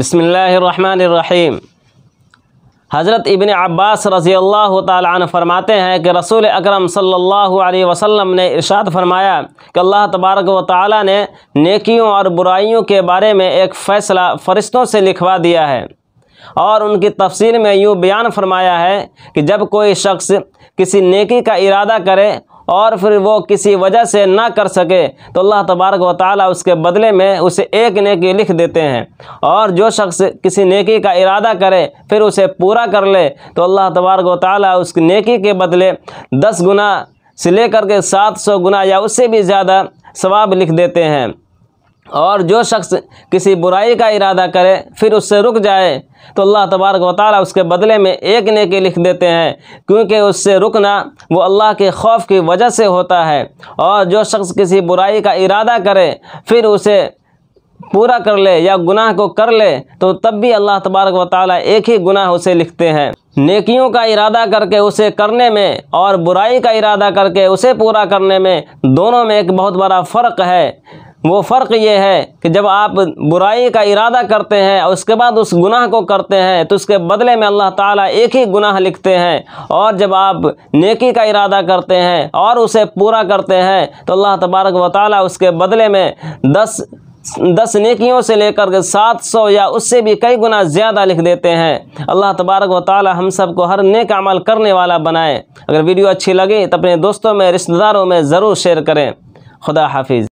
بسم اللہ الرحمن الرحیم حضرت ابن عباس رضی اللہ تعالیٰ عنہ فرماتے ہیں کہ رسول اکرم صلی اللہ علیہ وسلم نے ارشاد فرمایا کہ اللہ تبارک و تعالیٰ نے نیکیوں اور برائیوں کے بارے میں ایک فیصلہ فرشتوں سے لکھوا دیا ہے اور ان کی تفصیل میں یوں بیان فرمایا ہے کہ جب کوئی شخص کسی نیکی کا ارادہ کرے اور پھر وہ کسی وجہ سے نہ کر سکے تو اللہ تبارک و تعالیٰ اس کے بدلے میں اسے ایک نیکی لکھ دیتے ہیں اور جو شخص کسی نیکی کا ارادہ کرے پھر اسے پورا کر لے تو اللہ تبارک و تعالیٰ اس کی نیکی کے بدلے دس گنا سے لے کر کے سات سو گنا یا اس سے بھی زیادہ ثواب لکھ دیتے ہیں اور جو شخص کسی برائی کا ارادہ کرے پھر اس سے رک جائے تو اللہ تبارک و تعالیٰ اس کے بدلے میں ایک نیکی لکھ دیتے ہیں کیونکہ اس سے رکنا وہ اللہ کے خوف کی وجہ سے ہوتا ہے اور جو شخص کسی برائی کا ارادہ کرے پھر اسے پورا کر لے یا گناہ کو کر لے تو تب بھی اللہ تبارک و تعالیٰ ایک ہی گناہ اسے لکھتے ہیں نیکیوں کا ارادہ کر کے اسے کرنے میں اور برائی کا ارادہ کر کے اسے پورا کرنے میں دونوں میں ایک بہت بڑا فرق ہے وہ فرق یہ ہے کہ جب آپ برائی کا ارادہ کرتے ہیں اور اس کے بعد اس گناہ کو کرتے ہیں تو اس کے بدلے میں اللہ تعالیٰ ایک ہی گناہ لکھتے ہیں اور جب آپ نیکی کا ارادہ کرتے ہیں اور اسے پورا کرتے ہیں تو اللہ تبارک و تعالیٰ اس کے بدلے میں دس دس نیکیوں سے لے کر کے سات سو یا اس سے بھی کئی گنا زیادہ لکھ دیتے ہیں اللہ تبارک و تعالی ہم سب کو ہر نیک عمل کرنے والا بنائے اگر ویڈیو اچھی لگے تو اپنے دوستوں میں رشتے داروں میں ضرور شیئر کریں خدا حافظ